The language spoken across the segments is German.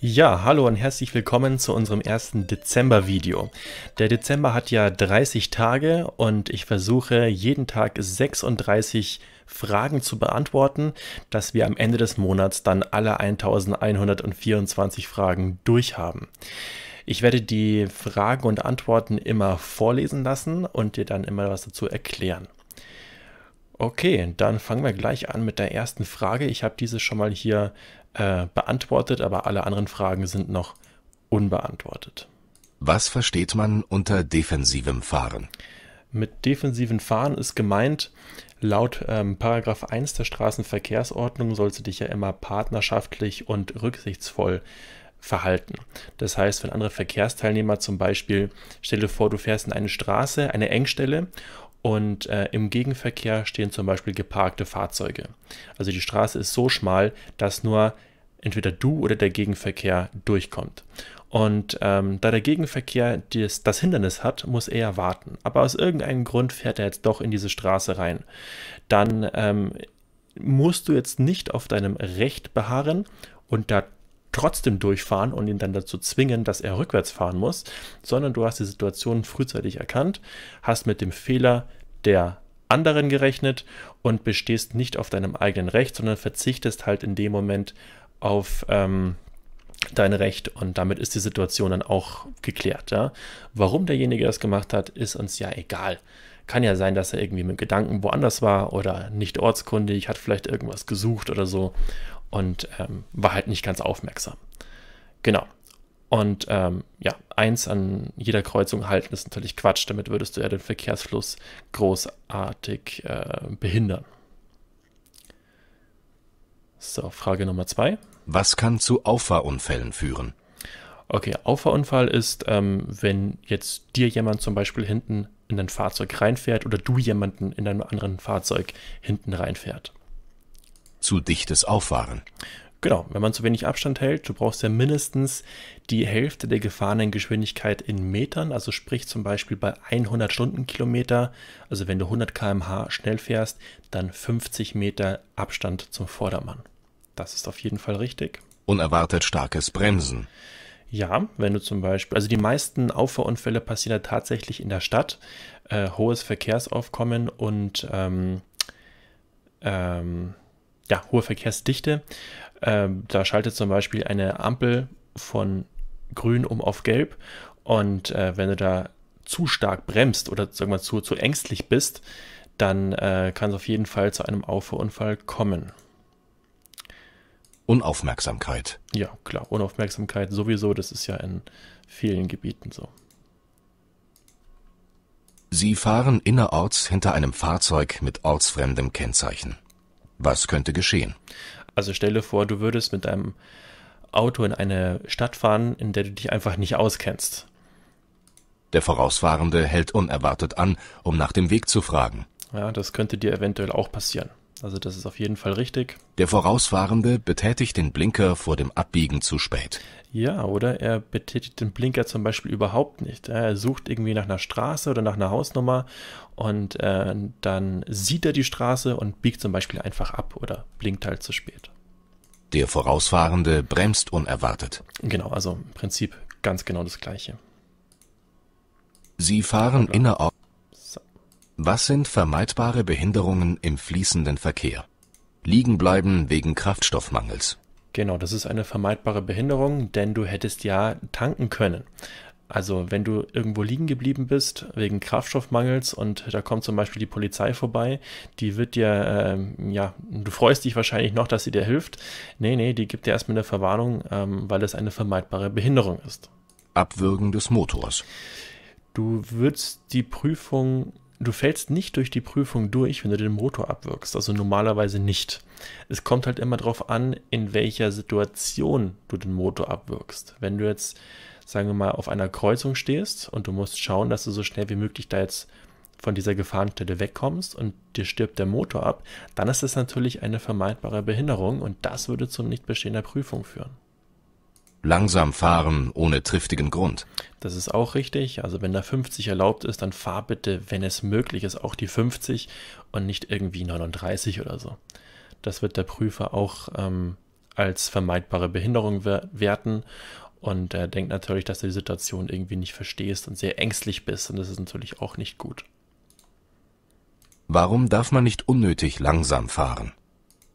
Ja, hallo und herzlich willkommen zu unserem ersten Dezember-Video. Der Dezember hat ja 30 Tage und ich versuche jeden Tag 36 Fragen zu beantworten, dass wir am Ende des Monats dann alle 1124 Fragen durchhaben. Ich werde die Fragen und Antworten immer vorlesen lassen und dir dann immer was dazu erklären. Okay, dann fangen wir gleich an mit der ersten Frage. Ich habe diese schon mal hier äh, beantwortet, aber alle anderen Fragen sind noch unbeantwortet. Was versteht man unter defensivem Fahren? Mit defensiven Fahren ist gemeint, laut ähm, Paragraph 1 der Straßenverkehrsordnung sollst du dich ja immer partnerschaftlich und rücksichtsvoll verhalten. Das heißt, wenn andere Verkehrsteilnehmer zum Beispiel, stelle vor, du fährst in eine Straße, eine Engstelle und äh, im Gegenverkehr stehen zum Beispiel geparkte Fahrzeuge. Also die Straße ist so schmal, dass nur entweder du oder der Gegenverkehr durchkommt. Und ähm, da der Gegenverkehr dies, das Hindernis hat, muss er warten. Aber aus irgendeinem Grund fährt er jetzt doch in diese Straße rein. Dann ähm, musst du jetzt nicht auf deinem Recht beharren und da trotzdem durchfahren und ihn dann dazu zwingen, dass er rückwärts fahren muss, sondern du hast die Situation frühzeitig erkannt, hast mit dem Fehler der anderen gerechnet und bestehst nicht auf deinem eigenen Recht, sondern verzichtest halt in dem Moment auf ähm, dein Recht und damit ist die Situation dann auch geklärt. Ja? Warum derjenige das gemacht hat, ist uns ja egal. Kann ja sein, dass er irgendwie mit Gedanken woanders war oder nicht ortskundig, hat vielleicht irgendwas gesucht oder so und ähm, war halt nicht ganz aufmerksam. Genau, und ähm, ja, eins an jeder Kreuzung halten ist natürlich Quatsch, damit würdest du ja den Verkehrsfluss großartig äh, behindern. So, Frage Nummer zwei. Was kann zu Auffahrunfällen führen? Okay, Auffahrunfall ist, ähm, wenn jetzt dir jemand zum Beispiel hinten in dein Fahrzeug reinfährt oder du jemanden in deinem anderen Fahrzeug hinten reinfährt. Zu dichtes Auffahren. Genau, wenn man zu wenig Abstand hält, du brauchst ja mindestens die Hälfte der gefahrenen Geschwindigkeit in Metern, also sprich zum Beispiel bei 100 Stundenkilometer, also wenn du 100 km/h schnell fährst, dann 50 Meter Abstand zum Vordermann. Das ist auf jeden Fall richtig. Unerwartet starkes Bremsen. Ja, wenn du zum Beispiel, also die meisten Auffahrunfälle passieren ja tatsächlich in der Stadt, äh, hohes Verkehrsaufkommen und ähm, ähm, ja, hohe Verkehrsdichte. Ähm, da schaltet zum Beispiel eine Ampel von grün um auf gelb. Und äh, wenn du da zu stark bremst oder sagen wir zu, zu ängstlich bist, dann äh, kann es auf jeden Fall zu einem Auffahrunfall kommen. Unaufmerksamkeit. Ja, klar, Unaufmerksamkeit sowieso, das ist ja in vielen Gebieten so. Sie fahren innerorts hinter einem Fahrzeug mit ortsfremdem Kennzeichen. Was könnte geschehen? Also stelle vor, du würdest mit deinem Auto in eine Stadt fahren, in der du dich einfach nicht auskennst. Der Vorausfahrende hält unerwartet an, um nach dem Weg zu fragen. Ja, das könnte dir eventuell auch passieren. Also das ist auf jeden Fall richtig. Der Vorausfahrende betätigt den Blinker vor dem Abbiegen zu spät. Ja, oder er betätigt den Blinker zum Beispiel überhaupt nicht. Er sucht irgendwie nach einer Straße oder nach einer Hausnummer und äh, dann sieht er die Straße und biegt zum Beispiel einfach ab oder blinkt halt zu spät. Der Vorausfahrende bremst unerwartet. Genau, also im Prinzip ganz genau das Gleiche. Sie fahren innerorts. Was sind vermeidbare Behinderungen im fließenden Verkehr? Liegenbleiben wegen Kraftstoffmangels. Genau, das ist eine vermeidbare Behinderung, denn du hättest ja tanken können. Also wenn du irgendwo liegen geblieben bist wegen Kraftstoffmangels und da kommt zum Beispiel die Polizei vorbei, die wird dir, ähm, ja, du freust dich wahrscheinlich noch, dass sie dir hilft. Nee, nee, die gibt dir erstmal eine Verwarnung, ähm, weil das eine vermeidbare Behinderung ist. Abwürgen des Motors. Du würdest die Prüfung du fällst nicht durch die Prüfung durch, wenn du den Motor abwirkst. Also normalerweise nicht. Es kommt halt immer darauf an, in welcher Situation du den Motor abwirkst. Wenn du jetzt, sagen wir mal, auf einer Kreuzung stehst und du musst schauen, dass du so schnell wie möglich da jetzt von dieser Gefahrenstelle wegkommst und dir stirbt der Motor ab, dann ist das natürlich eine vermeidbare Behinderung und das würde zum Nichtbestehen der Prüfung führen langsam fahren ohne triftigen Grund. Das ist auch richtig. Also wenn da 50 erlaubt ist, dann fahr bitte, wenn es möglich ist, auch die 50 und nicht irgendwie 39 oder so. Das wird der Prüfer auch ähm, als vermeidbare Behinderung werten und er denkt natürlich, dass du die Situation irgendwie nicht verstehst und sehr ängstlich bist und das ist natürlich auch nicht gut. Warum darf man nicht unnötig langsam fahren?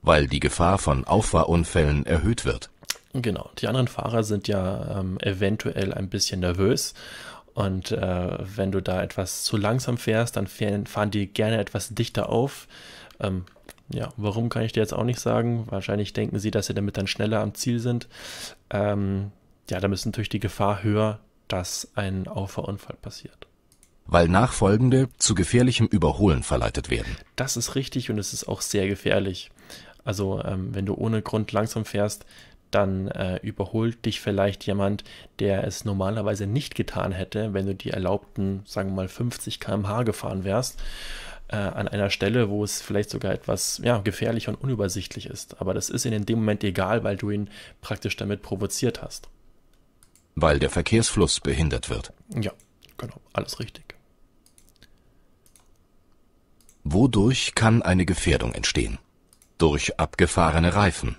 Weil die Gefahr von Auffahrunfällen erhöht wird. Genau, die anderen Fahrer sind ja ähm, eventuell ein bisschen nervös. Und äh, wenn du da etwas zu langsam fährst, dann fahren die gerne etwas dichter auf. Ähm, ja, warum kann ich dir jetzt auch nicht sagen. Wahrscheinlich denken sie, dass sie damit dann schneller am Ziel sind. Ähm, ja, da ist natürlich die Gefahr höher, dass ein Auffahrunfall passiert. Weil Nachfolgende zu gefährlichem Überholen verleitet werden. Das ist richtig und es ist auch sehr gefährlich. Also ähm, wenn du ohne Grund langsam fährst, dann äh, überholt dich vielleicht jemand, der es normalerweise nicht getan hätte, wenn du die erlaubten, sagen wir mal, 50 km/h gefahren wärst, äh, an einer Stelle, wo es vielleicht sogar etwas ja, gefährlich und unübersichtlich ist. Aber das ist in dem Moment egal, weil du ihn praktisch damit provoziert hast. Weil der Verkehrsfluss behindert wird. Ja, genau, alles richtig. Wodurch kann eine Gefährdung entstehen? Durch abgefahrene Reifen.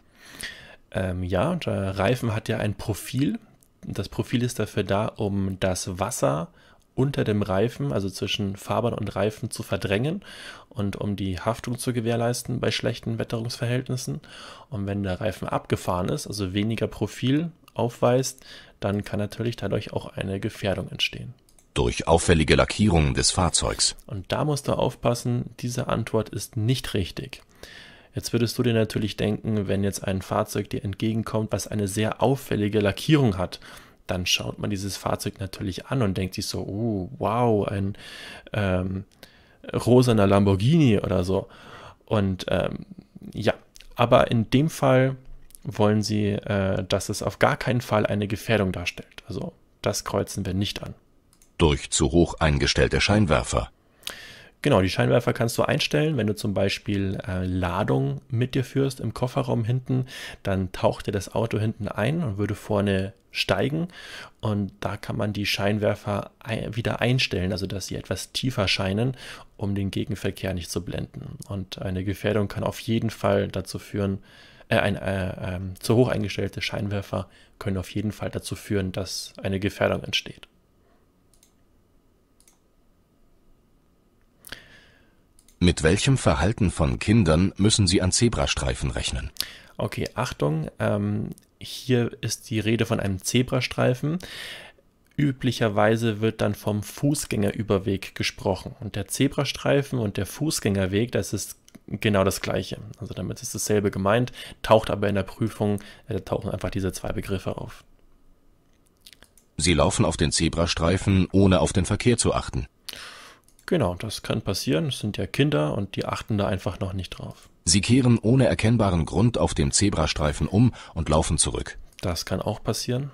Ähm, ja, der äh, Reifen hat ja ein Profil. Das Profil ist dafür da, um das Wasser unter dem Reifen, also zwischen Fahrbahn und Reifen, zu verdrängen und um die Haftung zu gewährleisten bei schlechten Wetterungsverhältnissen. Und wenn der Reifen abgefahren ist, also weniger Profil aufweist, dann kann natürlich dadurch auch eine Gefährdung entstehen. Durch auffällige Lackierungen des Fahrzeugs. Und da musst du aufpassen, diese Antwort ist nicht richtig. Jetzt würdest du dir natürlich denken, wenn jetzt ein Fahrzeug dir entgegenkommt, was eine sehr auffällige Lackierung hat, dann schaut man dieses Fahrzeug natürlich an und denkt sich so, oh, wow, ein ähm, rosaner Lamborghini oder so. Und ähm, ja, aber in dem Fall wollen sie, äh, dass es auf gar keinen Fall eine Gefährdung darstellt. Also das kreuzen wir nicht an. Durch zu hoch eingestellte Scheinwerfer. Genau, die Scheinwerfer kannst du einstellen. Wenn du zum Beispiel äh, Ladung mit dir führst im Kofferraum hinten, dann taucht dir das Auto hinten ein und würde vorne steigen. Und da kann man die Scheinwerfer ein wieder einstellen, also dass sie etwas tiefer scheinen, um den Gegenverkehr nicht zu blenden. Und eine Gefährdung kann auf jeden Fall dazu führen, äh, ein, äh, ähm, zu hoch eingestellte Scheinwerfer können auf jeden Fall dazu führen, dass eine Gefährdung entsteht. Mit welchem Verhalten von Kindern müssen Sie an Zebrastreifen rechnen? Okay, Achtung, ähm, hier ist die Rede von einem Zebrastreifen. Üblicherweise wird dann vom Fußgängerüberweg gesprochen. Und der Zebrastreifen und der Fußgängerweg, das ist genau das Gleiche. Also damit ist dasselbe gemeint, taucht aber in der Prüfung, äh, tauchen einfach diese zwei Begriffe auf. Sie laufen auf den Zebrastreifen, ohne auf den Verkehr zu achten. Genau, das kann passieren. Es sind ja Kinder und die achten da einfach noch nicht drauf. Sie kehren ohne erkennbaren Grund auf dem Zebrastreifen um und laufen zurück. Das kann auch passieren.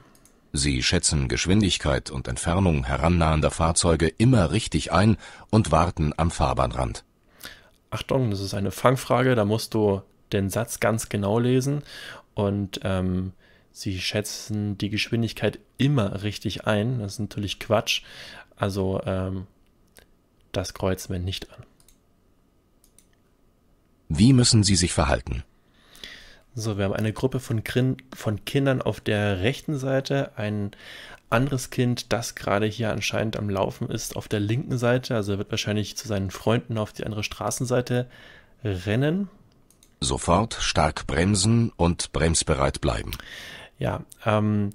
Sie schätzen Geschwindigkeit und Entfernung herannahender Fahrzeuge immer richtig ein und warten am Fahrbahnrand. Achtung, das ist eine Fangfrage, da musst du den Satz ganz genau lesen und ähm, sie schätzen die Geschwindigkeit immer richtig ein. Das ist natürlich Quatsch. Also ähm, das Kreuzmann nicht an. Wie müssen sie sich verhalten? So, wir haben eine Gruppe von, Grin von Kindern auf der rechten Seite, ein anderes Kind, das gerade hier anscheinend am Laufen ist, auf der linken Seite. Also er wird wahrscheinlich zu seinen Freunden auf die andere Straßenseite rennen. Sofort stark bremsen und bremsbereit bleiben. Ja, ähm,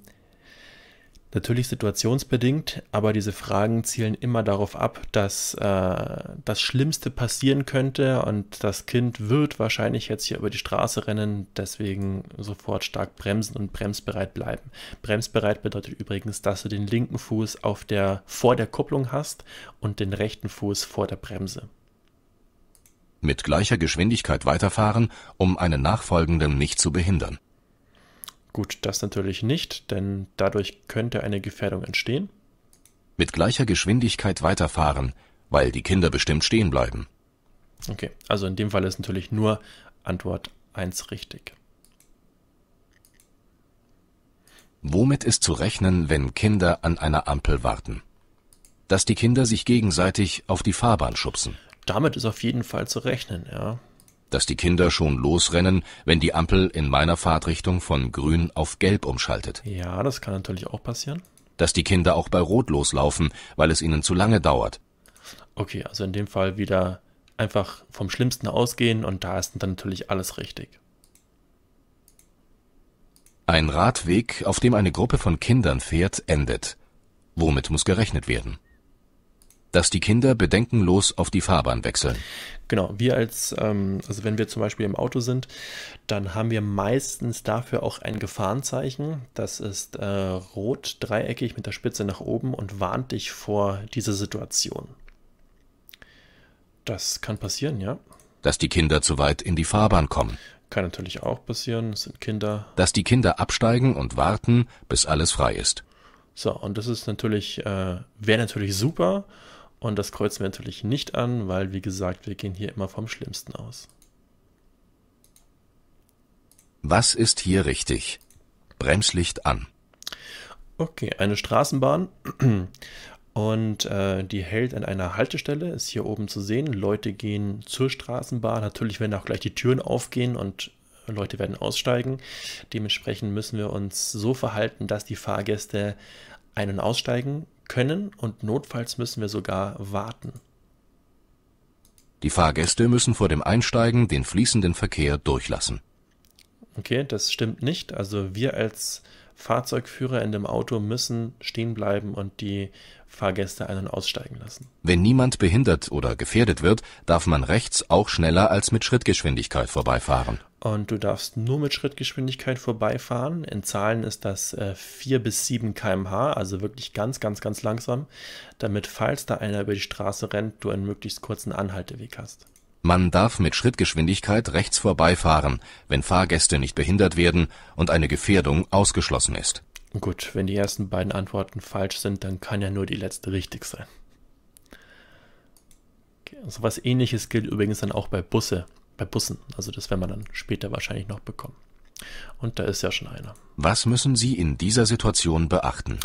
natürlich situationsbedingt, aber diese Fragen zielen immer darauf ab, dass äh, das Schlimmste passieren könnte und das Kind wird wahrscheinlich jetzt hier über die Straße rennen, deswegen sofort stark bremsen und bremsbereit bleiben. Bremsbereit bedeutet übrigens, dass du den linken Fuß auf der, vor der Kupplung hast und den rechten Fuß vor der Bremse. Mit gleicher Geschwindigkeit weiterfahren, um einen nachfolgenden nicht zu behindern. Gut, das natürlich nicht, denn dadurch könnte eine Gefährdung entstehen. Mit gleicher Geschwindigkeit weiterfahren, weil die Kinder bestimmt stehen bleiben. Okay, also in dem Fall ist natürlich nur Antwort 1 richtig. Womit ist zu rechnen, wenn Kinder an einer Ampel warten? Dass die Kinder sich gegenseitig auf die Fahrbahn schubsen. Damit ist auf jeden Fall zu rechnen, ja dass die Kinder schon losrennen, wenn die Ampel in meiner Fahrtrichtung von grün auf gelb umschaltet. Ja, das kann natürlich auch passieren. Dass die Kinder auch bei Rot loslaufen, weil es ihnen zu lange dauert. Okay, also in dem Fall wieder einfach vom Schlimmsten ausgehen und da ist dann natürlich alles richtig. Ein Radweg, auf dem eine Gruppe von Kindern fährt, endet. Womit muss gerechnet werden? dass die Kinder bedenkenlos auf die Fahrbahn wechseln. Genau, wir als, ähm, also wenn wir zum Beispiel im Auto sind, dann haben wir meistens dafür auch ein Gefahrenzeichen. Das ist äh, rot, dreieckig mit der Spitze nach oben und warnt dich vor dieser Situation. Das kann passieren, ja. Dass die Kinder zu weit in die Fahrbahn kommen. Kann natürlich auch passieren, es sind Kinder. Dass die Kinder absteigen und warten, bis alles frei ist. So, und das ist natürlich, äh, wäre natürlich super, und das kreuzen wir natürlich nicht an, weil wie gesagt, wir gehen hier immer vom Schlimmsten aus. Was ist hier richtig? Bremslicht an. Okay, eine Straßenbahn. Und äh, die hält an einer Haltestelle, ist hier oben zu sehen. Leute gehen zur Straßenbahn. Natürlich werden auch gleich die Türen aufgehen und Leute werden aussteigen. Dementsprechend müssen wir uns so verhalten, dass die Fahrgäste ein- und aussteigen können und notfalls müssen wir sogar warten. Die Fahrgäste müssen vor dem Einsteigen den fließenden Verkehr durchlassen. Okay, das stimmt nicht. Also wir als Fahrzeugführer in dem Auto müssen stehen bleiben und die Fahrgäste ein- und aussteigen lassen. Wenn niemand behindert oder gefährdet wird, darf man rechts auch schneller als mit Schrittgeschwindigkeit vorbeifahren und du darfst nur mit Schrittgeschwindigkeit vorbeifahren. In Zahlen ist das äh, 4 bis 7 km/h, also wirklich ganz, ganz, ganz langsam, damit, falls da einer über die Straße rennt, du einen möglichst kurzen Anhalteweg hast. Man darf mit Schrittgeschwindigkeit rechts vorbeifahren, wenn Fahrgäste nicht behindert werden und eine Gefährdung ausgeschlossen ist. Gut, wenn die ersten beiden Antworten falsch sind, dann kann ja nur die letzte richtig sein. Okay, so also was ähnliches gilt übrigens dann auch bei Busse bei Bussen. Also das werden wir dann später wahrscheinlich noch bekommen. Und da ist ja schon einer. Was müssen Sie in dieser Situation beachten?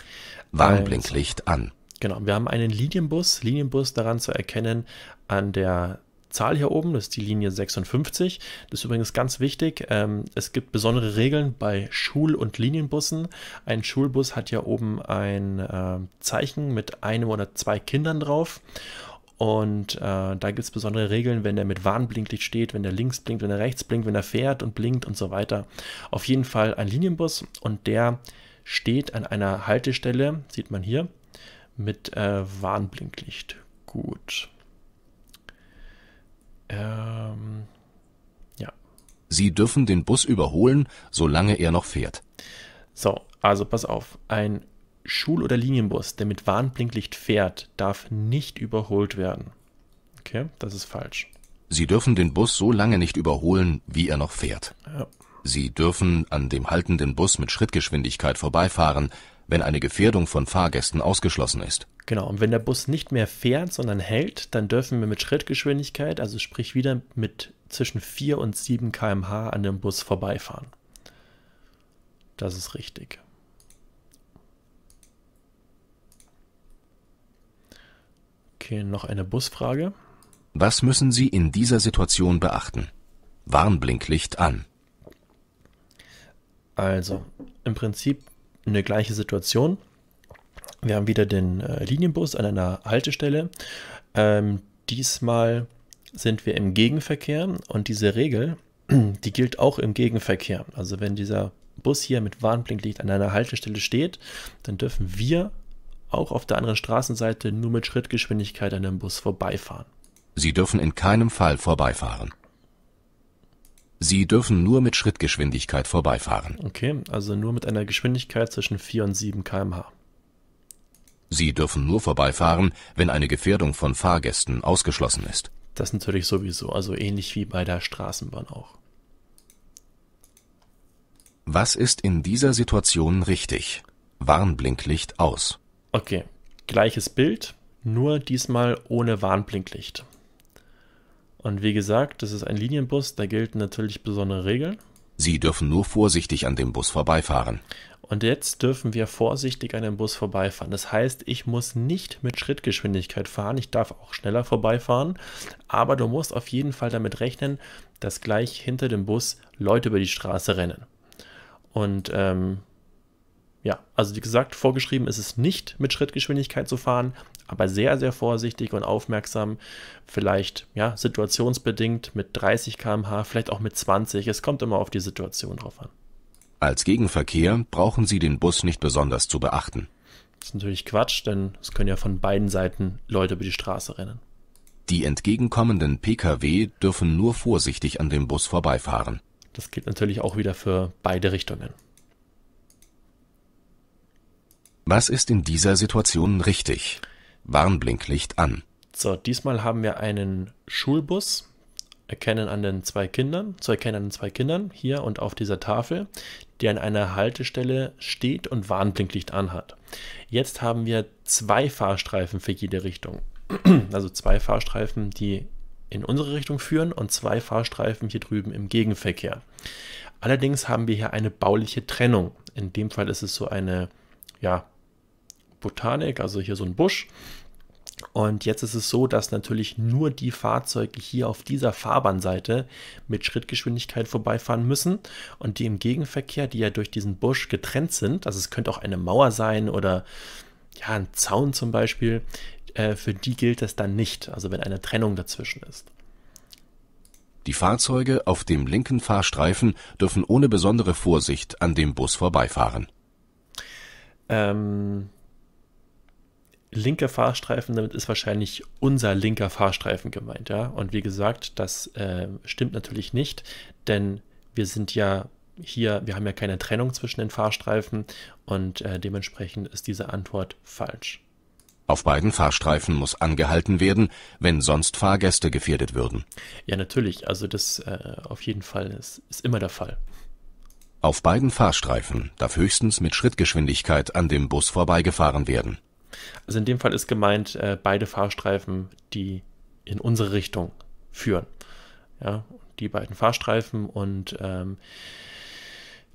Warnblinklicht also, an. Genau, wir haben einen Linienbus. Linienbus daran zu erkennen an der Zahl hier oben, das ist die Linie 56. Das ist übrigens ganz wichtig. Ähm, es gibt besondere Regeln bei Schul- und Linienbussen. Ein Schulbus hat ja oben ein ähm, Zeichen mit einem oder zwei Kindern drauf. Und äh, da gibt es besondere Regeln, wenn der mit Warnblinklicht steht, wenn der links blinkt, wenn er rechts blinkt, wenn er fährt und blinkt und so weiter. Auf jeden Fall ein Linienbus und der steht an einer Haltestelle, sieht man hier, mit äh, Warnblinklicht. Gut. Ähm, ja. Sie dürfen den Bus überholen, solange er noch fährt. So, also pass auf. Ein Schul- oder Linienbus, der mit Warnblinklicht fährt, darf nicht überholt werden. Okay, das ist falsch. Sie dürfen den Bus so lange nicht überholen, wie er noch fährt. Ja. Sie dürfen an dem haltenden Bus mit Schrittgeschwindigkeit vorbeifahren, wenn eine Gefährdung von Fahrgästen ausgeschlossen ist. Genau, und wenn der Bus nicht mehr fährt, sondern hält, dann dürfen wir mit Schrittgeschwindigkeit, also sprich wieder mit zwischen 4 und 7 km/h an dem Bus vorbeifahren. Das ist richtig. Okay, noch eine Busfrage. Was müssen Sie in dieser Situation beachten? Warnblinklicht an. Also, im Prinzip eine gleiche Situation. Wir haben wieder den äh, Linienbus an einer Haltestelle. Ähm, diesmal sind wir im Gegenverkehr und diese Regel, die gilt auch im Gegenverkehr. Also wenn dieser Bus hier mit Warnblinklicht an einer Haltestelle steht, dann dürfen wir auch auf der anderen Straßenseite nur mit Schrittgeschwindigkeit an dem Bus vorbeifahren. Sie dürfen in keinem Fall vorbeifahren. Sie dürfen nur mit Schrittgeschwindigkeit vorbeifahren. Okay, also nur mit einer Geschwindigkeit zwischen 4 und 7 km/h. Sie dürfen nur vorbeifahren, wenn eine Gefährdung von Fahrgästen ausgeschlossen ist. Das natürlich sowieso, also ähnlich wie bei der Straßenbahn auch. Was ist in dieser Situation richtig? Warnblinklicht aus. Okay, gleiches Bild, nur diesmal ohne Warnblinklicht. Und wie gesagt, das ist ein Linienbus, da gelten natürlich besondere Regeln. Sie dürfen nur vorsichtig an dem Bus vorbeifahren. Und jetzt dürfen wir vorsichtig an dem Bus vorbeifahren. Das heißt, ich muss nicht mit Schrittgeschwindigkeit fahren. Ich darf auch schneller vorbeifahren. Aber du musst auf jeden Fall damit rechnen, dass gleich hinter dem Bus Leute über die Straße rennen. Und ähm, ja, also wie gesagt, vorgeschrieben ist es nicht, mit Schrittgeschwindigkeit zu fahren, aber sehr, sehr vorsichtig und aufmerksam. Vielleicht ja, situationsbedingt mit 30 km/h, vielleicht auch mit 20. Es kommt immer auf die Situation drauf an. Als Gegenverkehr brauchen Sie den Bus nicht besonders zu beachten. Das ist natürlich Quatsch, denn es können ja von beiden Seiten Leute über die Straße rennen. Die entgegenkommenden Pkw dürfen nur vorsichtig an dem Bus vorbeifahren. Das gilt natürlich auch wieder für beide Richtungen. Was ist in dieser Situation richtig? Warnblinklicht an. So, diesmal haben wir einen Schulbus. Erkennen an den zwei Kindern, zu erkennen an den zwei Kindern hier und auf dieser Tafel, der an einer Haltestelle steht und Warnblinklicht anhat. Jetzt haben wir zwei Fahrstreifen für jede Richtung. Also zwei Fahrstreifen, die in unsere Richtung führen und zwei Fahrstreifen hier drüben im Gegenverkehr. Allerdings haben wir hier eine bauliche Trennung. In dem Fall ist es so eine ja, Botanik, also hier so ein Busch. Und jetzt ist es so, dass natürlich nur die Fahrzeuge hier auf dieser Fahrbahnseite mit Schrittgeschwindigkeit vorbeifahren müssen und die im Gegenverkehr, die ja durch diesen Busch getrennt sind, also es könnte auch eine Mauer sein oder ja, ein Zaun zum Beispiel, äh, für die gilt das dann nicht, also wenn eine Trennung dazwischen ist. Die Fahrzeuge auf dem linken Fahrstreifen dürfen ohne besondere Vorsicht an dem Bus vorbeifahren. Ähm, linker Fahrstreifen, damit ist wahrscheinlich unser linker Fahrstreifen gemeint, ja. Und wie gesagt, das äh, stimmt natürlich nicht, denn wir sind ja hier, wir haben ja keine Trennung zwischen den Fahrstreifen und äh, dementsprechend ist diese Antwort falsch. Auf beiden Fahrstreifen muss angehalten werden, wenn sonst Fahrgäste gefährdet würden. Ja, natürlich. Also das äh, auf jeden Fall ist, ist immer der Fall. Auf beiden Fahrstreifen darf höchstens mit Schrittgeschwindigkeit an dem Bus vorbeigefahren werden. Also in dem Fall ist gemeint äh, beide Fahrstreifen, die in unsere Richtung führen. Ja, die beiden Fahrstreifen und ähm,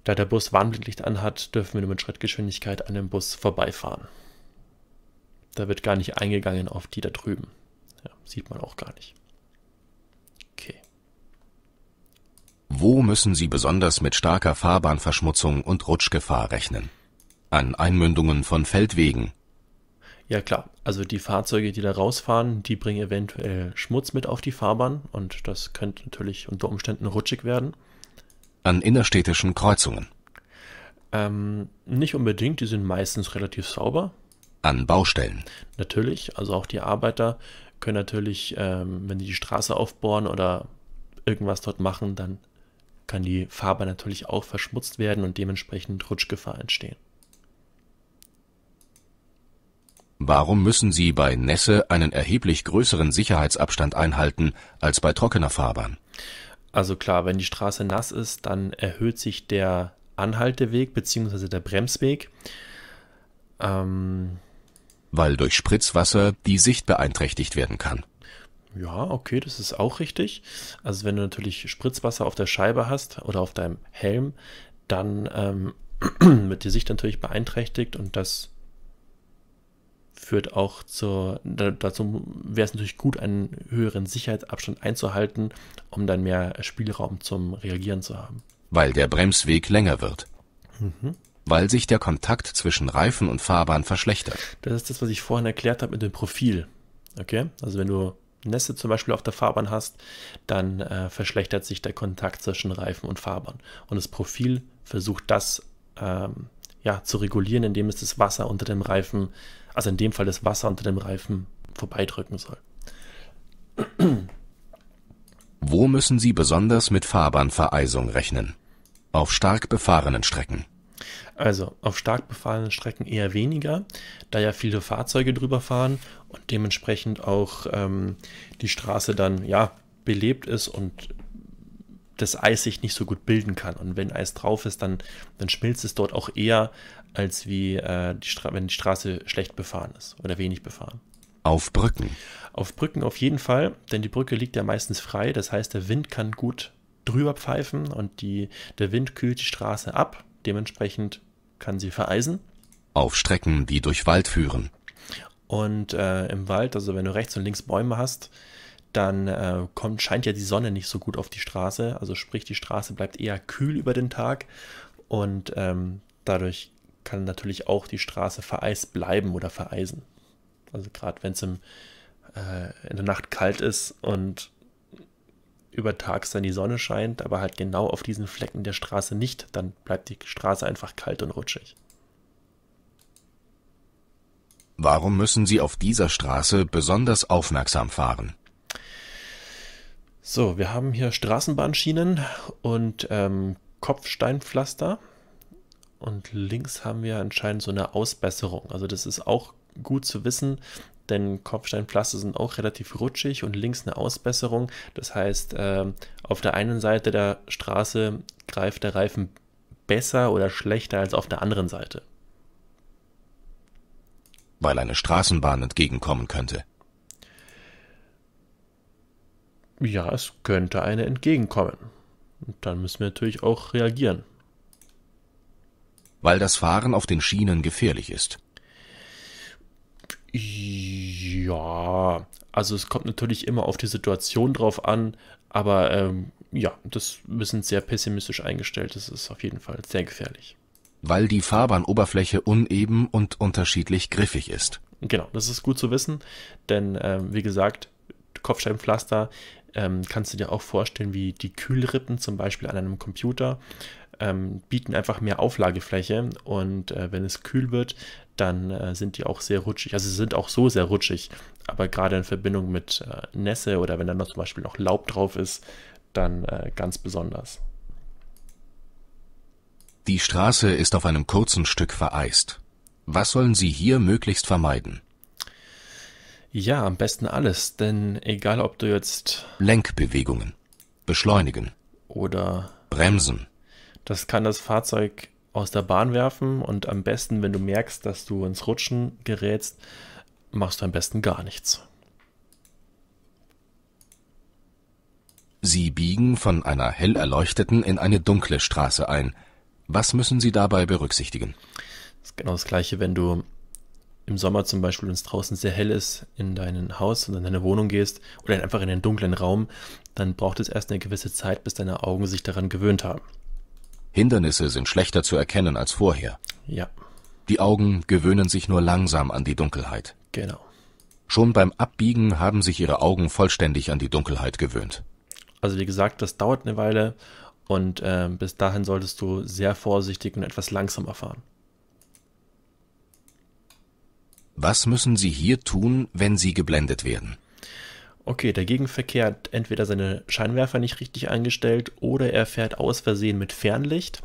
da der Bus Warnblinklicht anhat, dürfen wir nur mit Schrittgeschwindigkeit an dem Bus vorbeifahren. Da wird gar nicht eingegangen auf die da drüben. Ja, sieht man auch gar nicht. Okay. Wo müssen Sie besonders mit starker Fahrbahnverschmutzung und Rutschgefahr rechnen? An Einmündungen von Feldwegen, ja klar, also die Fahrzeuge, die da rausfahren, die bringen eventuell Schmutz mit auf die Fahrbahn und das könnte natürlich unter Umständen rutschig werden. An innerstädtischen Kreuzungen. Ähm, nicht unbedingt, die sind meistens relativ sauber. An Baustellen. Natürlich, also auch die Arbeiter können natürlich, ähm, wenn sie die Straße aufbohren oder irgendwas dort machen, dann kann die Fahrbahn natürlich auch verschmutzt werden und dementsprechend Rutschgefahr entstehen. Warum müssen sie bei Nässe einen erheblich größeren Sicherheitsabstand einhalten als bei trockener Fahrbahn? Also klar, wenn die Straße nass ist, dann erhöht sich der Anhalteweg bzw. der Bremsweg. Ähm Weil durch Spritzwasser die Sicht beeinträchtigt werden kann. Ja, okay, das ist auch richtig. Also wenn du natürlich Spritzwasser auf der Scheibe hast oder auf deinem Helm, dann ähm, wird die Sicht natürlich beeinträchtigt und das führt auch zur, dazu wäre es natürlich gut, einen höheren Sicherheitsabstand einzuhalten, um dann mehr Spielraum zum Reagieren zu haben. Weil der Bremsweg länger wird. Mhm. Weil sich der Kontakt zwischen Reifen und Fahrbahn verschlechtert. Das ist das, was ich vorhin erklärt habe mit dem Profil. Okay, also wenn du Nässe zum Beispiel auf der Fahrbahn hast, dann äh, verschlechtert sich der Kontakt zwischen Reifen und Fahrbahn. Und das Profil versucht das ähm, ja, zu regulieren, indem es das Wasser unter dem Reifen, also in dem Fall das Wasser unter dem Reifen vorbeidrücken soll. Wo müssen Sie besonders mit Fahrbahnvereisung rechnen? Auf stark befahrenen Strecken. Also auf stark befahrenen Strecken eher weniger, da ja viele Fahrzeuge drüber fahren und dementsprechend auch ähm, die Straße dann ja belebt ist und das Eis sich nicht so gut bilden kann. Und wenn Eis drauf ist, dann, dann schmilzt es dort auch eher, als wie äh, die wenn die Straße schlecht befahren ist oder wenig befahren. Auf Brücken. Auf Brücken auf jeden Fall, denn die Brücke liegt ja meistens frei. Das heißt, der Wind kann gut drüber pfeifen und die, der Wind kühlt die Straße ab. Dementsprechend kann sie vereisen. Auf Strecken, die durch Wald führen. Und äh, im Wald, also wenn du rechts und links Bäume hast, dann äh, kommt, scheint ja die Sonne nicht so gut auf die Straße. Also sprich, die Straße bleibt eher kühl über den Tag und ähm, dadurch kann natürlich auch die Straße vereist bleiben oder vereisen. Also gerade wenn es äh, in der Nacht kalt ist und über Tags dann die Sonne scheint, aber halt genau auf diesen Flecken der Straße nicht, dann bleibt die Straße einfach kalt und rutschig. Warum müssen Sie auf dieser Straße besonders aufmerksam fahren? So, wir haben hier Straßenbahnschienen und ähm, Kopfsteinpflaster. Und links haben wir anscheinend so eine Ausbesserung. Also das ist auch gut zu wissen, denn Kopfsteinpflaster sind auch relativ rutschig und links eine Ausbesserung. Das heißt, äh, auf der einen Seite der Straße greift der Reifen besser oder schlechter als auf der anderen Seite. Weil eine Straßenbahn entgegenkommen könnte. Ja, es könnte eine entgegenkommen. Und dann müssen wir natürlich auch reagieren. Weil das Fahren auf den Schienen gefährlich ist. Ja, also es kommt natürlich immer auf die Situation drauf an, aber ähm, ja, das wir sind sehr pessimistisch eingestellt. Das ist auf jeden Fall sehr gefährlich. Weil die Fahrbahnoberfläche uneben und unterschiedlich griffig ist. Genau, das ist gut zu wissen, denn äh, wie gesagt, Kopfsteinpflaster ähm, kannst du dir auch vorstellen, wie die Kühlrippen zum Beispiel an einem Computer ähm, bieten einfach mehr Auflagefläche und äh, wenn es kühl wird, dann äh, sind die auch sehr rutschig. Also sie sind auch so sehr rutschig, aber gerade in Verbindung mit äh, Nässe oder wenn da noch zum Beispiel noch Laub drauf ist, dann äh, ganz besonders. Die Straße ist auf einem kurzen Stück vereist. Was sollen Sie hier möglichst vermeiden? Ja, am besten alles, denn egal ob du jetzt Lenkbewegungen, beschleunigen oder bremsen. Das kann das Fahrzeug aus der Bahn werfen und am besten, wenn du merkst, dass du ins Rutschen gerätst, machst du am besten gar nichts. Sie biegen von einer hell erleuchteten in eine dunkle Straße ein. Was müssen Sie dabei berücksichtigen? Das ist genau das gleiche, wenn du im Sommer zum Beispiel, wenn es draußen sehr hell ist, in dein Haus und in deine Wohnung gehst oder einfach in einen dunklen Raum, dann braucht es erst eine gewisse Zeit, bis deine Augen sich daran gewöhnt haben. Hindernisse sind schlechter zu erkennen als vorher. Ja. Die Augen gewöhnen sich nur langsam an die Dunkelheit. Genau. Schon beim Abbiegen haben sich ihre Augen vollständig an die Dunkelheit gewöhnt. Also wie gesagt, das dauert eine Weile und äh, bis dahin solltest du sehr vorsichtig und etwas langsamer fahren. Was müssen Sie hier tun, wenn Sie geblendet werden? Okay, der Gegenverkehr hat entweder seine Scheinwerfer nicht richtig eingestellt oder er fährt aus Versehen mit Fernlicht.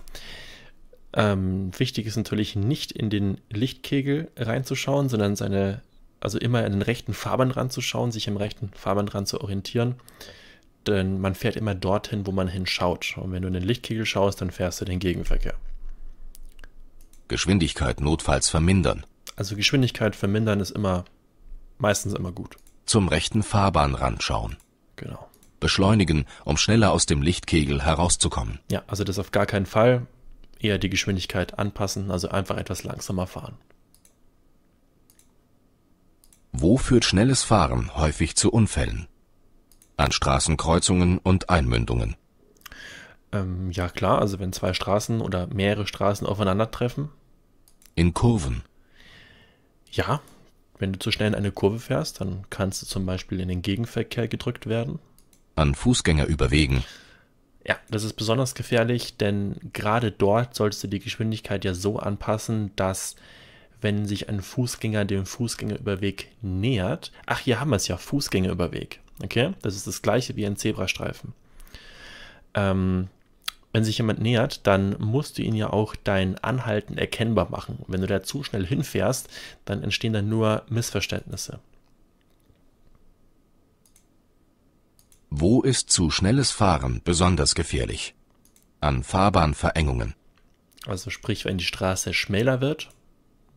Ähm, wichtig ist natürlich nicht in den Lichtkegel reinzuschauen, sondern seine, also immer in den rechten Fahrbahnrand zu schauen, sich im rechten Fahrbahnrand zu orientieren. Denn man fährt immer dorthin, wo man hinschaut. Und wenn du in den Lichtkegel schaust, dann fährst du den Gegenverkehr. Geschwindigkeit notfalls vermindern. Also Geschwindigkeit vermindern ist immer, meistens immer gut. Zum rechten Fahrbahnrand schauen. Genau. Beschleunigen, um schneller aus dem Lichtkegel herauszukommen. Ja, also das auf gar keinen Fall. Eher die Geschwindigkeit anpassen, also einfach etwas langsamer fahren. Wo führt schnelles Fahren häufig zu Unfällen? An Straßenkreuzungen und Einmündungen. Ähm, ja klar, also wenn zwei Straßen oder mehrere Straßen aufeinandertreffen. In Kurven. Ja, wenn du zu schnell in eine Kurve fährst, dann kannst du zum Beispiel in den Gegenverkehr gedrückt werden. An Fußgänger überwegen. Ja, das ist besonders gefährlich, denn gerade dort solltest du die Geschwindigkeit ja so anpassen, dass wenn sich ein Fußgänger dem Fußgängerüberweg nähert. Ach, hier haben wir es ja, Fußgängerüberweg. Okay, das ist das gleiche wie ein Zebrastreifen. Ähm, wenn sich jemand nähert, dann musst du ihn ja auch dein Anhalten erkennbar machen. Wenn du da zu schnell hinfährst, dann entstehen da nur Missverständnisse. Wo ist zu schnelles Fahren besonders gefährlich? An Fahrbahnverengungen. Also sprich, wenn die Straße schmäler wird,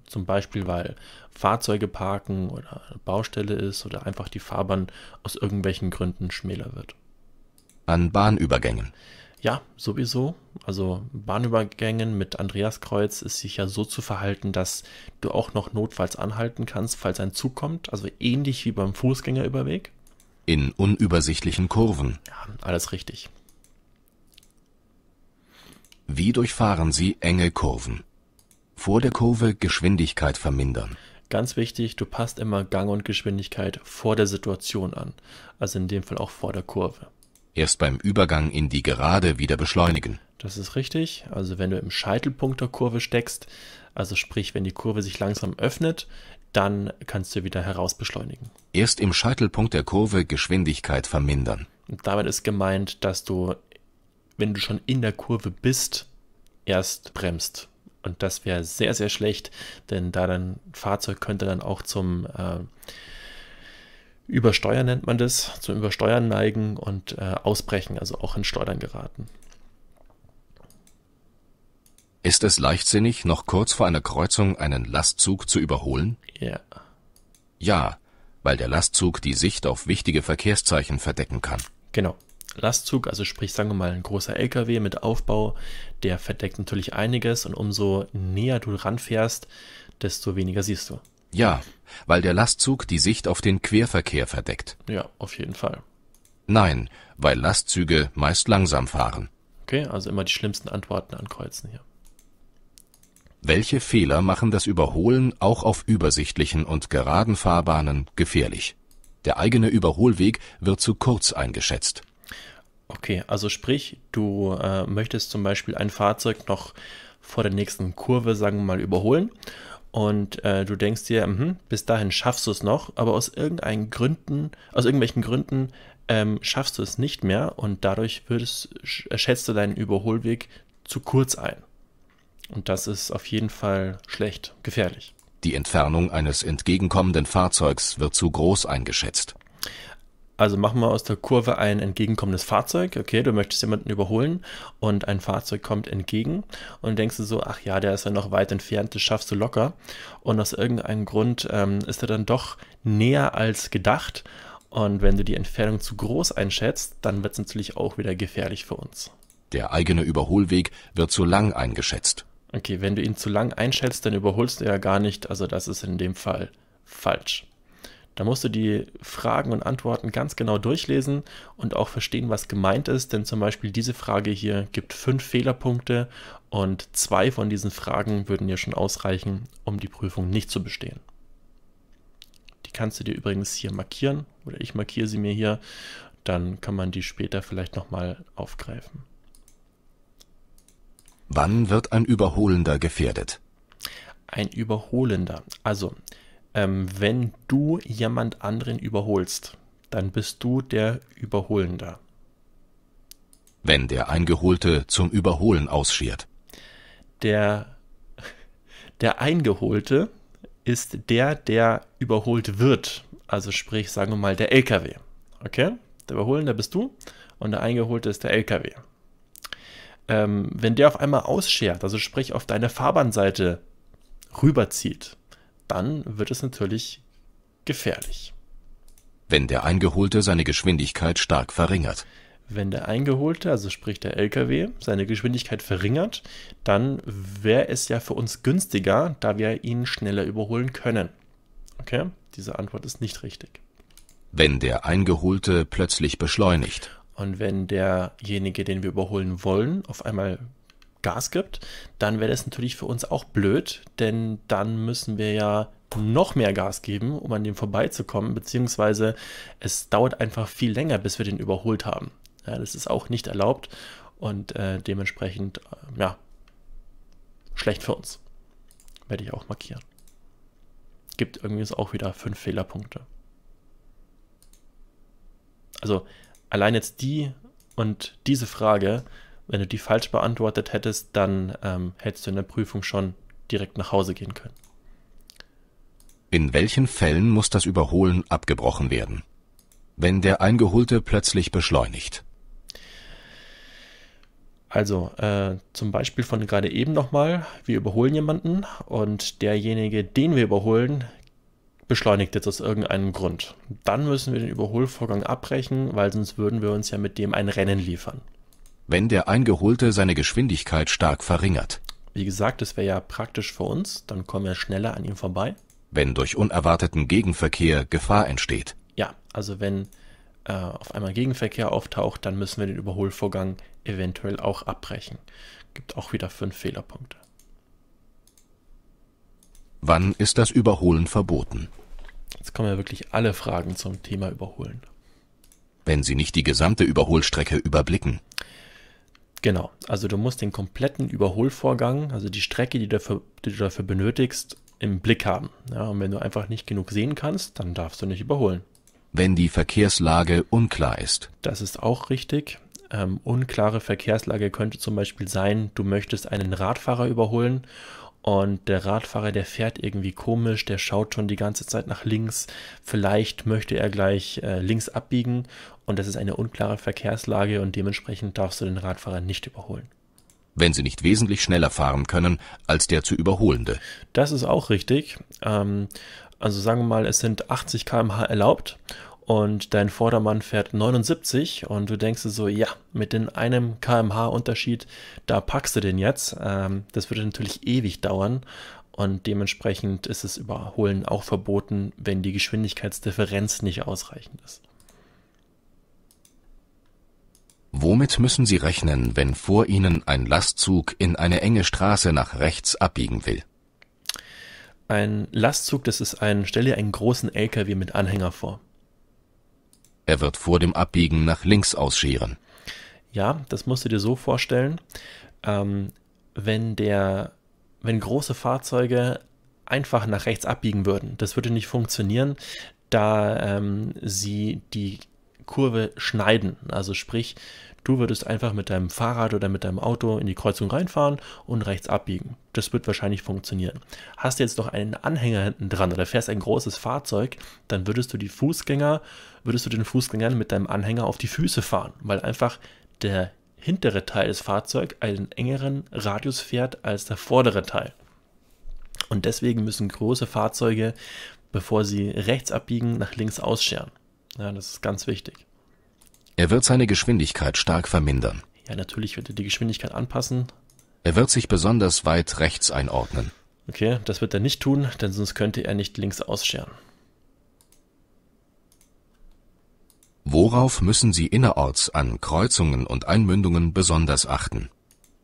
zum Beispiel weil Fahrzeuge parken oder eine Baustelle ist oder einfach die Fahrbahn aus irgendwelchen Gründen schmäler wird. An Bahnübergängen. Ja, sowieso. Also Bahnübergängen mit Andreaskreuz ist sich ja so zu verhalten, dass du auch noch notfalls anhalten kannst, falls ein Zug kommt. Also ähnlich wie beim Fußgängerüberweg. In unübersichtlichen Kurven. Ja, alles richtig. Wie durchfahren Sie enge Kurven? Vor der Kurve Geschwindigkeit vermindern. Ganz wichtig, du passt immer Gang und Geschwindigkeit vor der Situation an. Also in dem Fall auch vor der Kurve erst beim Übergang in die Gerade wieder beschleunigen. Das ist richtig. Also wenn du im Scheitelpunkt der Kurve steckst, also sprich, wenn die Kurve sich langsam öffnet, dann kannst du wieder heraus beschleunigen. Erst im Scheitelpunkt der Kurve Geschwindigkeit vermindern. Und damit ist gemeint, dass du, wenn du schon in der Kurve bist, erst bremst. Und das wäre sehr, sehr schlecht, denn da dein Fahrzeug könnte dann auch zum äh, Übersteuern nennt man das, zum Übersteuern neigen und äh, ausbrechen, also auch in Schleudern geraten. Ist es leichtsinnig, noch kurz vor einer Kreuzung einen Lastzug zu überholen? Ja. Ja, weil der Lastzug die Sicht auf wichtige Verkehrszeichen verdecken kann. Genau. Lastzug, also sprich sagen wir mal ein großer LKW mit Aufbau, der verdeckt natürlich einiges und umso näher du ranfährst, desto weniger siehst du. Ja, weil der Lastzug die Sicht auf den Querverkehr verdeckt. Ja, auf jeden Fall. Nein, weil Lastzüge meist langsam fahren. Okay, also immer die schlimmsten Antworten ankreuzen hier. Welche Fehler machen das Überholen auch auf übersichtlichen und geraden Fahrbahnen gefährlich? Der eigene Überholweg wird zu kurz eingeschätzt. Okay, also sprich, du äh, möchtest zum Beispiel ein Fahrzeug noch vor der nächsten Kurve, sagen wir mal, überholen und äh, du denkst dir, mh, bis dahin schaffst du es noch, aber aus irgendeinen Gründen, aus irgendwelchen Gründen ähm, schaffst du es nicht mehr und dadurch würdest, äh, schätzt du deinen Überholweg zu kurz ein. Und das ist auf jeden Fall schlecht, gefährlich. Die Entfernung eines entgegenkommenden Fahrzeugs wird zu groß eingeschätzt. Also machen wir aus der Kurve ein entgegenkommendes Fahrzeug. Okay, du möchtest jemanden überholen und ein Fahrzeug kommt entgegen und denkst du so, ach ja, der ist ja noch weit entfernt, das schaffst du locker. Und aus irgendeinem Grund ähm, ist er dann doch näher als gedacht. Und wenn du die Entfernung zu groß einschätzt, dann wird es natürlich auch wieder gefährlich für uns. Der eigene Überholweg wird zu lang eingeschätzt. Okay, wenn du ihn zu lang einschätzt, dann überholst du ja gar nicht. Also das ist in dem Fall falsch. Da musst du die Fragen und Antworten ganz genau durchlesen und auch verstehen, was gemeint ist, denn zum Beispiel diese Frage hier gibt fünf Fehlerpunkte und zwei von diesen Fragen würden dir schon ausreichen, um die Prüfung nicht zu bestehen. Die kannst du dir übrigens hier markieren oder ich markiere sie mir hier, dann kann man die später vielleicht nochmal aufgreifen. Wann wird ein Überholender gefährdet? Ein Überholender. Also, ähm, wenn du jemand anderen überholst, dann bist du der Überholende. Wenn der Eingeholte zum Überholen ausschert. Der, der Eingeholte ist der, der überholt wird. Also sprich, sagen wir mal, der LKW. Okay? Der Überholende bist du und der Eingeholte ist der LKW. Ähm, wenn der auf einmal ausschert, also sprich auf deine Fahrbahnseite rüberzieht, dann wird es natürlich gefährlich. Wenn der Eingeholte seine Geschwindigkeit stark verringert. Wenn der Eingeholte, also sprich der LKW, seine Geschwindigkeit verringert, dann wäre es ja für uns günstiger, da wir ihn schneller überholen können. Okay, diese Antwort ist nicht richtig. Wenn der Eingeholte plötzlich beschleunigt. Und wenn derjenige, den wir überholen wollen, auf einmal Gas gibt, dann wäre das natürlich für uns auch blöd, denn dann müssen wir ja noch mehr Gas geben, um an dem vorbeizukommen, beziehungsweise es dauert einfach viel länger, bis wir den überholt haben. Ja, das ist auch nicht erlaubt und äh, dementsprechend, äh, ja, schlecht für uns. Werde ich auch markieren. Gibt übrigens auch wieder fünf Fehlerpunkte. Also allein jetzt die und diese Frage wenn du die falsch beantwortet hättest, dann ähm, hättest du in der Prüfung schon direkt nach Hause gehen können. In welchen Fällen muss das Überholen abgebrochen werden? Wenn der Eingeholte plötzlich beschleunigt. Also äh, zum Beispiel von gerade eben nochmal, wir überholen jemanden und derjenige, den wir überholen, beschleunigt jetzt aus irgendeinem Grund. Dann müssen wir den Überholvorgang abbrechen, weil sonst würden wir uns ja mit dem ein Rennen liefern wenn der Eingeholte seine Geschwindigkeit stark verringert. Wie gesagt, das wäre ja praktisch für uns, dann kommen wir schneller an ihm vorbei. Wenn durch unerwarteten Gegenverkehr Gefahr entsteht. Ja, also wenn äh, auf einmal Gegenverkehr auftaucht, dann müssen wir den Überholvorgang eventuell auch abbrechen. Gibt auch wieder fünf Fehlerpunkte. Wann ist das Überholen verboten? Jetzt kommen ja wirklich alle Fragen zum Thema Überholen. Wenn Sie nicht die gesamte Überholstrecke überblicken. Genau, also du musst den kompletten Überholvorgang, also die Strecke, die, dafür, die du dafür benötigst, im Blick haben. Ja, und wenn du einfach nicht genug sehen kannst, dann darfst du nicht überholen. Wenn die Verkehrslage unklar ist. Das ist auch richtig. Ähm, unklare Verkehrslage könnte zum Beispiel sein, du möchtest einen Radfahrer überholen und der Radfahrer, der fährt irgendwie komisch, der schaut schon die ganze Zeit nach links. Vielleicht möchte er gleich äh, links abbiegen und das ist eine unklare Verkehrslage und dementsprechend darfst du den Radfahrer nicht überholen. Wenn sie nicht wesentlich schneller fahren können als der zu überholende. Das ist auch richtig. Ähm, also sagen wir mal, es sind 80 km/h erlaubt und dein Vordermann fährt 79 und du denkst so, ja, mit dem einem kmh Unterschied, da packst du den jetzt. Ähm, das würde natürlich ewig dauern und dementsprechend ist das Überholen auch verboten, wenn die Geschwindigkeitsdifferenz nicht ausreichend ist. Womit müssen Sie rechnen, wenn vor Ihnen ein Lastzug in eine enge Straße nach rechts abbiegen will? Ein Lastzug, das ist ein, stell dir einen großen LKW mit Anhänger vor. Er wird vor dem Abbiegen nach links ausscheren. Ja, das musst du dir so vorstellen. Ähm, wenn der, wenn große Fahrzeuge einfach nach rechts abbiegen würden, das würde nicht funktionieren, da ähm, sie die Kurve schneiden. Also sprich, Du würdest einfach mit deinem Fahrrad oder mit deinem Auto in die Kreuzung reinfahren und rechts abbiegen. Das wird wahrscheinlich funktionieren. Hast du jetzt noch einen Anhänger hinten dran oder fährst ein großes Fahrzeug, dann würdest du die Fußgänger, würdest du den Fußgängern mit deinem Anhänger auf die Füße fahren, weil einfach der hintere Teil des Fahrzeugs einen engeren Radius fährt als der vordere Teil. Und deswegen müssen große Fahrzeuge, bevor sie rechts abbiegen, nach links ausscheren. Ja, das ist ganz wichtig. Er wird seine Geschwindigkeit stark vermindern. Ja, natürlich wird er die Geschwindigkeit anpassen. Er wird sich besonders weit rechts einordnen. Okay, das wird er nicht tun, denn sonst könnte er nicht links ausscheren. Worauf müssen Sie innerorts an Kreuzungen und Einmündungen besonders achten?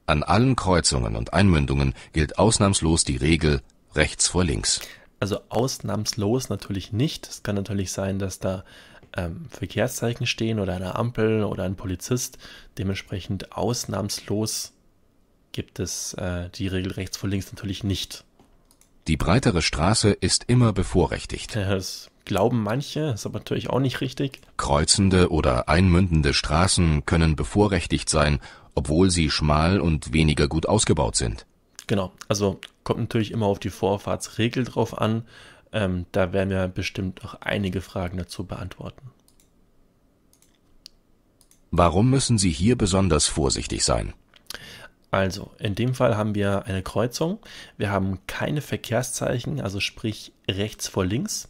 An allen Kreuzungen und Einmündungen gilt ausnahmslos die Regel rechts vor links. Also ausnahmslos natürlich nicht. Es kann natürlich sein, dass da ähm, Verkehrszeichen stehen oder eine Ampel oder ein Polizist. Dementsprechend ausnahmslos gibt es äh, die Regel rechts vor links natürlich nicht. Die breitere Straße ist immer bevorrechtigt. Das glauben manche, ist aber natürlich auch nicht richtig. Kreuzende oder einmündende Straßen können bevorrechtigt sein, obwohl sie schmal und weniger gut ausgebaut sind. Genau, also kommt natürlich immer auf die Vorfahrtsregel drauf an. Ähm, da werden wir bestimmt auch einige Fragen dazu beantworten. Warum müssen Sie hier besonders vorsichtig sein? Also, in dem Fall haben wir eine Kreuzung. Wir haben keine Verkehrszeichen, also sprich rechts vor links.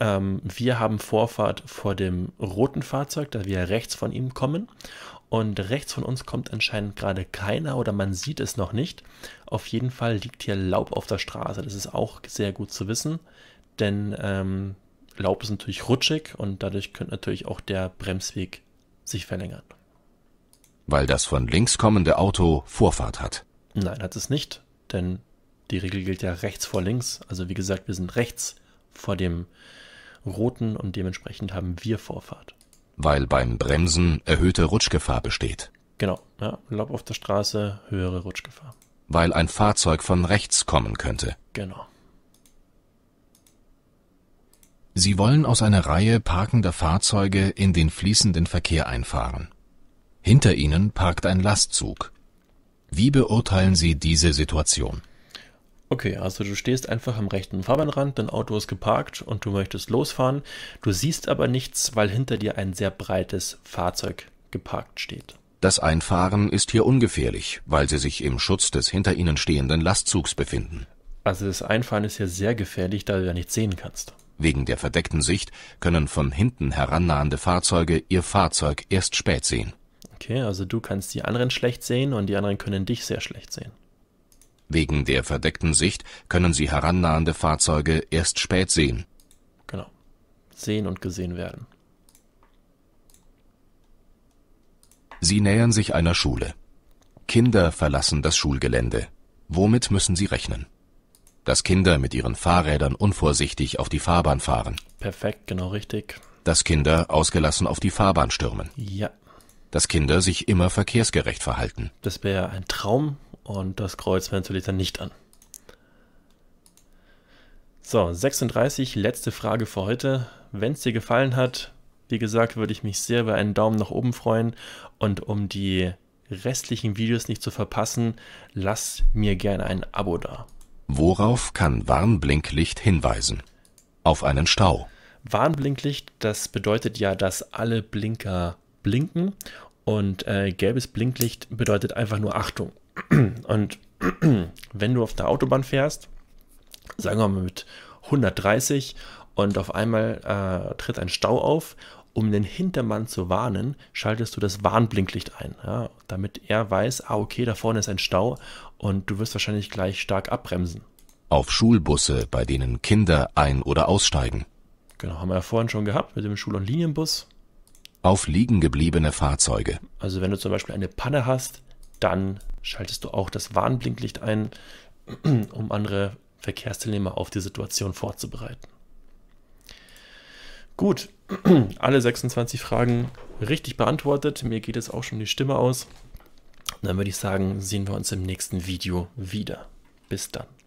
Ähm, wir haben Vorfahrt vor dem roten Fahrzeug, da wir rechts von ihm kommen. Und rechts von uns kommt anscheinend gerade keiner oder man sieht es noch nicht. Auf jeden Fall liegt hier Laub auf der Straße. Das ist auch sehr gut zu wissen denn ähm, Laub ist natürlich rutschig und dadurch könnte natürlich auch der Bremsweg sich verlängern. Weil das von links kommende Auto Vorfahrt hat. Nein, hat es nicht, denn die Regel gilt ja rechts vor links. Also wie gesagt, wir sind rechts vor dem roten und dementsprechend haben wir Vorfahrt. Weil beim Bremsen erhöhte Rutschgefahr besteht. Genau, ja, Laub auf der Straße, höhere Rutschgefahr. Weil ein Fahrzeug von rechts kommen könnte. Genau. Sie wollen aus einer Reihe parkender Fahrzeuge in den fließenden Verkehr einfahren. Hinter ihnen parkt ein Lastzug. Wie beurteilen Sie diese Situation? Okay, also du stehst einfach am rechten Fahrbahnrand, dein Auto ist geparkt und du möchtest losfahren. Du siehst aber nichts, weil hinter dir ein sehr breites Fahrzeug geparkt steht. Das Einfahren ist hier ungefährlich, weil sie sich im Schutz des hinter ihnen stehenden Lastzugs befinden. Also das Einfahren ist hier sehr gefährlich, da du ja nichts sehen kannst. Wegen der verdeckten Sicht können von hinten herannahende Fahrzeuge ihr Fahrzeug erst spät sehen. Okay, also du kannst die anderen schlecht sehen und die anderen können dich sehr schlecht sehen. Wegen der verdeckten Sicht können sie herannahende Fahrzeuge erst spät sehen. Genau. Sehen und gesehen werden. Sie nähern sich einer Schule. Kinder verlassen das Schulgelände. Womit müssen sie rechnen? dass Kinder mit ihren Fahrrädern unvorsichtig auf die Fahrbahn fahren. Perfekt, genau richtig. Dass Kinder ausgelassen auf die Fahrbahn stürmen. Ja. Dass Kinder sich immer verkehrsgerecht verhalten. Das wäre ein Traum und das Kreuz wäre natürlich dann nicht an. So, 36, letzte Frage für heute. Wenn es dir gefallen hat, wie gesagt, würde ich mich sehr über einen Daumen nach oben freuen. Und um die restlichen Videos nicht zu verpassen, lass mir gerne ein Abo da. Worauf kann Warnblinklicht hinweisen? Auf einen Stau. Warnblinklicht, das bedeutet ja, dass alle Blinker blinken und äh, gelbes Blinklicht bedeutet einfach nur Achtung. Und wenn du auf der Autobahn fährst, sagen wir mal mit 130 und auf einmal äh, tritt ein Stau auf, um den Hintermann zu warnen, schaltest du das Warnblinklicht ein, ja, damit er weiß, ah okay, da vorne ist ein Stau und du wirst wahrscheinlich gleich stark abbremsen. Auf Schulbusse, bei denen Kinder ein- oder aussteigen. Genau, haben wir ja vorhin schon gehabt mit dem Schul- und Linienbus. Auf liegen gebliebene Fahrzeuge. Also wenn du zum Beispiel eine Panne hast, dann schaltest du auch das Warnblinklicht ein, um andere Verkehrsteilnehmer auf die Situation vorzubereiten. Gut, alle 26 Fragen richtig beantwortet. Mir geht es auch schon die Stimme aus dann würde ich sagen, sehen wir uns im nächsten Video wieder. Bis dann.